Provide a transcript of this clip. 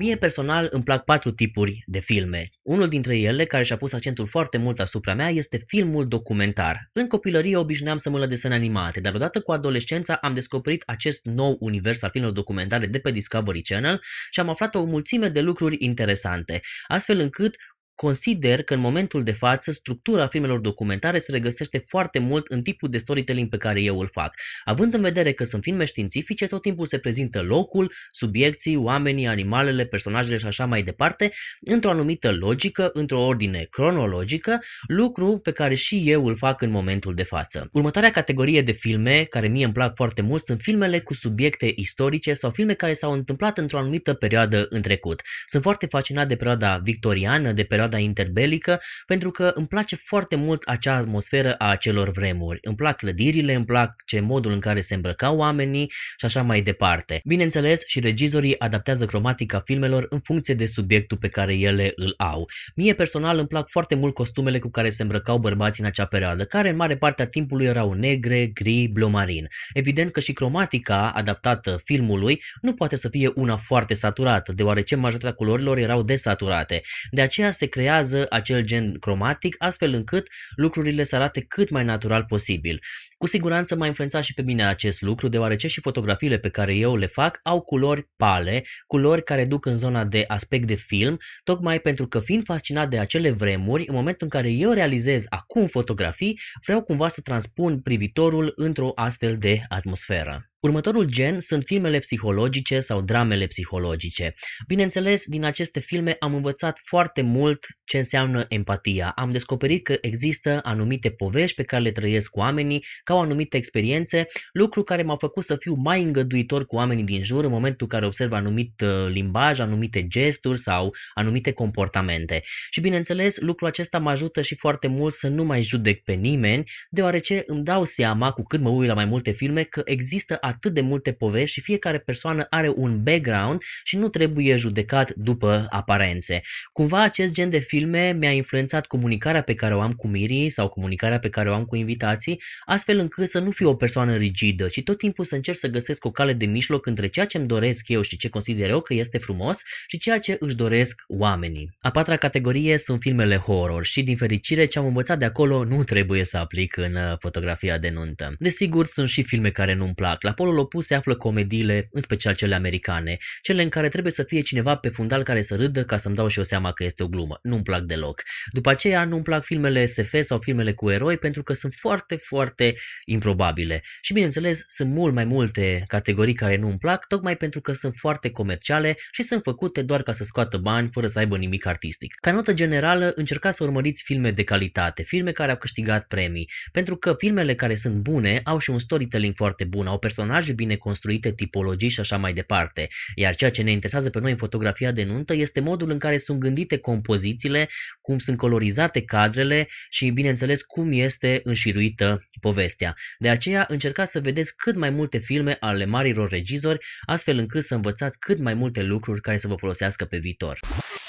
Mie personal îmi plac patru tipuri de filme. Unul dintre ele, care și-a pus accentul foarte mult asupra mea, este filmul documentar. În copilărie obișnuiam să mă la desene animate, dar odată cu adolescența am descoperit acest nou univers al filmelor documentare de pe Discovery Channel și am aflat o mulțime de lucruri interesante, astfel încât Consider că în momentul de față structura filmelor documentare se regăsește foarte mult în tipul de storytelling pe care eu îl fac. Având în vedere că sunt filme științifice, tot timpul se prezintă locul, subiecții, oamenii, animalele, personajele și așa mai departe, într-o anumită logică, într-o ordine cronologică, lucru pe care și eu îl fac în momentul de față. Următoarea categorie de filme, care mie îmi plac foarte mult, sunt filmele cu subiecte istorice sau filme care s-au întâmplat într-o anumită perioadă în trecut. Sunt foarte fascinat de perioada victoriană, de perioada perioada interbelică, pentru că îmi place foarte mult acea atmosferă a acelor vremuri. Îmi plac clădirile, îmi plac ce modul în care se îmbrăcau oamenii și așa mai departe. Bineînțeles, și regizorii adaptează cromatica filmelor în funcție de subiectul pe care ele îl au. Mie personal îmi plac foarte mult costumele cu care se îmbrăcau bărbații în acea perioadă, care în mare parte a timpului erau negre, gri, blomarin. Evident că și cromatica adaptată filmului nu poate să fie una foarte saturată, deoarece majoritatea culorilor erau desaturate. De aceea se creează acel gen cromatic astfel încât lucrurile să arate cât mai natural posibil. Cu siguranță m-a influențat și pe mine acest lucru, deoarece și fotografiile pe care eu le fac au culori pale, culori care duc în zona de aspect de film, tocmai pentru că fiind fascinat de acele vremuri, în momentul în care eu realizez acum fotografii, vreau cumva să transpun privitorul într-o astfel de atmosferă. Următorul gen sunt filmele psihologice sau dramele psihologice. Bineînțeles, din aceste filme am învățat foarte mult ce înseamnă empatia. Am descoperit că există anumite povești pe care le trăiesc cu oamenii, ca au anumite experiențe, lucru care m-a făcut să fiu mai îngăduitor cu oamenii din jur în momentul în care observ anumit uh, limbaj, anumite gesturi sau anumite comportamente. Și bineînțeles, lucrul acesta mă ajută și foarte mult să nu mai judec pe nimeni, deoarece îmi dau seama cu cât mă uit la mai multe filme că există atât de multe povești și fiecare persoană are un background și nu trebuie judecat după aparențe. Cumva acest gen de film filme mi-a influențat comunicarea pe care o am cu mirii sau comunicarea pe care o am cu invitații, astfel încât să nu fiu o persoană rigidă, ci tot timpul să încerc să găsesc o cale de mijloc între ceea ce îmi doresc eu și ce consider eu că este frumos și ceea ce își doresc oamenii. A patra categorie sunt filmele horror și din fericire ce am învățat de acolo nu trebuie să aplic în uh, fotografia de nuntă. Desigur, sunt și filme care nu-mi plac. La polul opus se află comediile, în special cele americane, cele în care trebuie să fie cineva pe fundal care să râdă ca să-mi dau și eu seama că este o glumă. Nu-mi plac deloc. După aceea nu-mi plac filmele SF sau filmele cu eroi pentru că sunt foarte, foarte improbabile. Și bineînțeles, sunt mult mai multe categorii care nu-mi plac, tocmai pentru că sunt foarte comerciale și sunt făcute doar ca să scoată bani fără să aibă nimic artistic. Ca notă generală, încercați să urmăriți filme de calitate, filme care au câștigat premii, pentru că filmele care sunt bune au și un storytelling foarte bun, au personaje bine construite, tipologii și așa mai departe. Iar ceea ce ne interesează pe noi în fotografia de nuntă este modul în care sunt gândite compozițiile cadrele, cum sunt colorizate cadrele și, bineînțeles, cum este înșiruită povestea. De aceea încercați să vedeți cât mai multe filme ale marilor regizori, astfel încât să învățați cât mai multe lucruri care să vă folosească pe viitor.